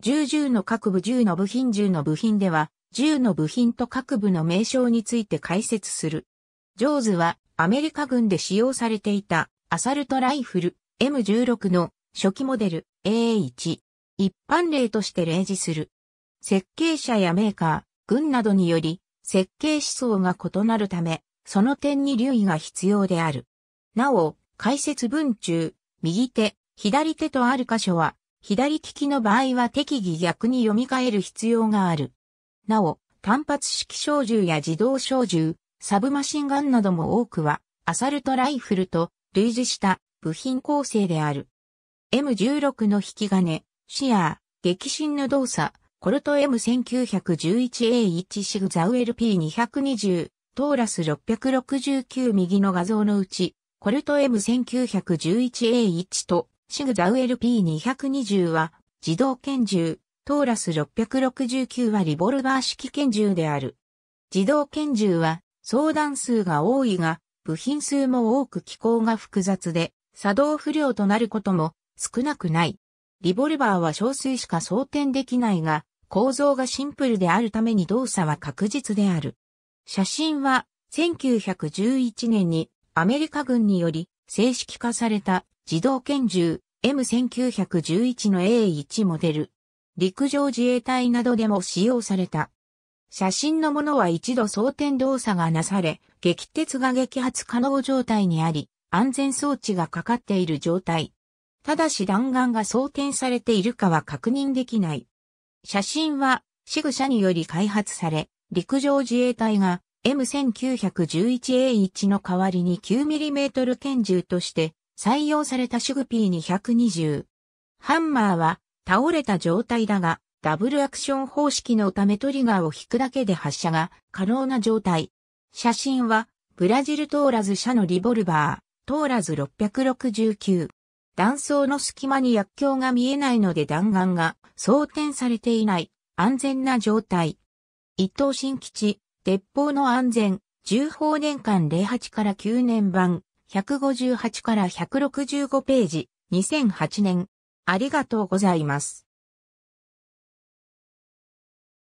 銃銃の各部銃の部品銃の部品では、銃の部品と各部の名称について解説する。ジョーズはアメリカ軍で使用されていたアサルトライフル M16 の初期モデル A1。一般例として例示する。設計者やメーカー、軍などにより設計思想が異なるため、その点に留意が必要である。なお、解説文中、右手、左手とある箇所は左利きの場合は適宜逆に読み替える必要がある。なお、単発式小銃や自動小銃、サブマシンガンなども多くは、アサルトライフルと類似した部品構成である。M16 の引き金、シアー、激震の動作、コルト M1911A1 シグザウ LP220、トーラス669右の画像のうち、コルト M1911A1 とシグザウ LP220 は自動拳銃、トーラス669はリボルバー式拳銃である。自動拳銃は相談数が多いが、部品数も多く機構が複雑で、作動不良となることも少なくない。リボルバーは少数しか装填できないが、構造がシンプルであるために動作は確実である。写真は1911年にアメリカ軍により正式化された自動拳銃 M1911 の A1 モデル。陸上自衛隊などでも使用された。写真のものは一度装填動作がなされ、撃鉄が撃発可能状態にあり、安全装置がかかっている状態。ただし弾丸が装填されているかは確認できない。写真は、シグ社により開発され、陸上自衛隊が M1911A1 の代わりに 9mm 拳銃として採用されたシグピー220。ハンマーは倒れた状態だが、ダブルアクション方式のためトリガーを引くだけで発射が可能な状態。写真は、ブラジルトーラズ社のリボルバー、トーラズ669。弾倉の隙間に薬莢が見えないので弾丸が装填されていない安全な状態。一等新基地、鉄砲の安全、重砲年間08から9年版、158から165ページ、2008年。ありがとうございます。